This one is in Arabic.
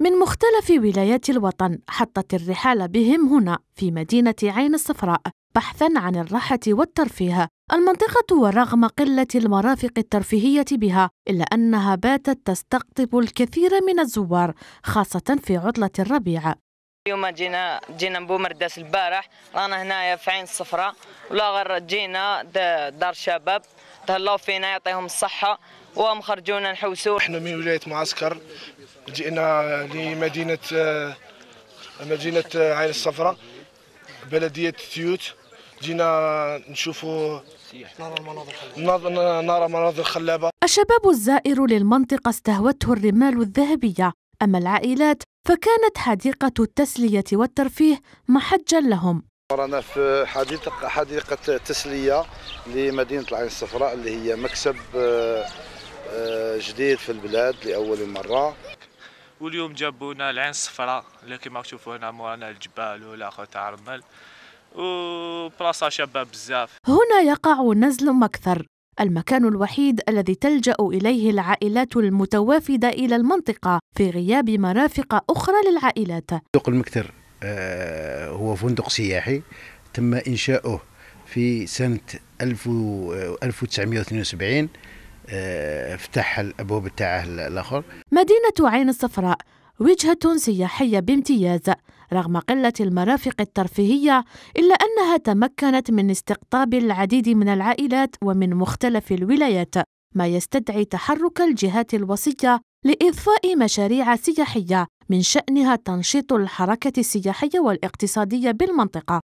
من مختلف ولايات الوطن حطت الرحال بهم هنا في مدينة عين الصفراء بحثا عن الراحة والترفيه المنطقة ورغم قلة المرافق الترفيهية بها إلا أنها باتت تستقطب الكثير من الزوار خاصة في عطلة الربيع اليوم جينا جينا بومرداس البارح رانا هنايا في عين الصفراء ولا غير جينا دار شباب تهلاو فينا يعطيهم الصحة وهم خرجونا نحوسوا احنا من ولايه معسكر جئنا لمدينه مدينه عين الصفراء بلديه تيوت جينا نشوفوا نرى مناظر خلابه الشباب الزائر للمنطقه استهوته الرمال الذهبيه اما العائلات فكانت حديقه التسليه والترفيه محجا لهم رانا في حديقه حديقه التسليه لمدينه العين الصفراء اللي هي مكسب آه، آه، جديد في البلاد لاول مره واليوم جابونا العين الصفراء اللي كما تشوفوا هنا مورانا الجبال ولا تاع الرمل وبلاصه شابه بزاف هنا يقع نزل مكثر المكان الوحيد الذي تلجا اليه العائلات المتوافده الى المنطقه في غياب مرافق اخرى للعائلات فندق المكتر آه، هو فندق سياحي تم انشاؤه في سنه 1972 فتح الابواب تاعه الاخر مدينه عين الصفراء وجهه سياحيه بامتياز رغم قله المرافق الترفيهيه الا انها تمكنت من استقطاب العديد من العائلات ومن مختلف الولايات ما يستدعي تحرك الجهات الوصيه لاضفاء مشاريع سياحيه من شانها تنشيط الحركه السياحيه والاقتصاديه بالمنطقه